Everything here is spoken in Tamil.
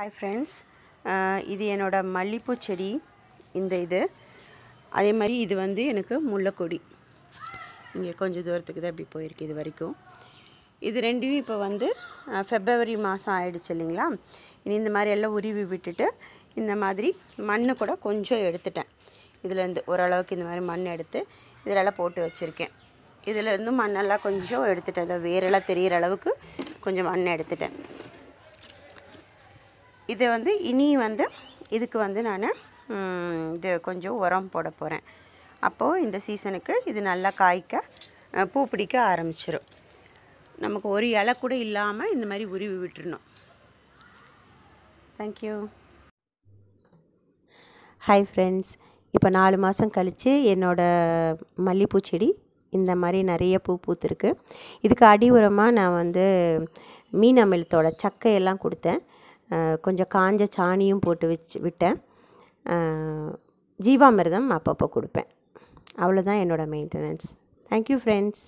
ஹாய் ஃப்ரெண்ட்ஸ் இது என்னோடய மல்லிப்பூ செடி இந்த இது அதே மாதிரி இது வந்து எனக்கு முல்லைக்கொடி இங்கே கொஞ்சம் தூரத்துக்கு தான் இப்படி போயிருக்கு இது வரைக்கும் இது ரெண்டையும் இப்போ வந்து ஃபெப்ரவரி மாதம் ஆயிடுச்சு இல்லைங்களா இனி இந்த மாதிரி எல்லாம் உருவி விட்டுட்டு இந்த மாதிரி மண்ணு கூட கொஞ்சம் எடுத்துட்டேன் இதிலேருந்து ஓரளவுக்கு இந்த மாதிரி மண் எடுத்து இதிலெல்லாம் போட்டு வச்சுருக்கேன் இதிலேருந்து மண்ணெல்லாம் கொஞ்சம் எடுத்துட்டேன் அதை வேரெல்லாம் தெரிகிற அளவுக்கு கொஞ்சம் மண் எடுத்துட்டேன் இதை வந்து இனி வந்து இதுக்கு வந்து நான் இது கொஞ்சம் உரம் போட போகிறேன் அப்போது இந்த சீசனுக்கு இது நல்லா காய்க்க பூ பிடிக்க ஆரம்பிச்சிடும் நமக்கு ஒரு இலை கூட இல்லாமல் இந்த மாதிரி உருவி விட்டுருணும் தேங்க்யூ ஹாய் ஃப்ரெண்ட்ஸ் இப்போ நாலு மாதம் கழித்து என்னோடய மல்லிகைப்பூ செடி இந்த மாதிரி நிறைய பூ பூத்துருக்கு இதுக்கு அடி உரமாக நான் வந்து மீன் அமிலத்தோட சக்கையெல்லாம் கொடுத்தேன் கொஞ்சம் காஞ்ச சாணியும் போட்டு வச்சு விட்டேன் ஜீவாமிரதம் அப்பப்போ கொடுப்பேன் அவ்வளோதான் என்னோடய மெயின்டெனன்ஸ் தேங்க்யூ ஃப்ரெண்ட்ஸ்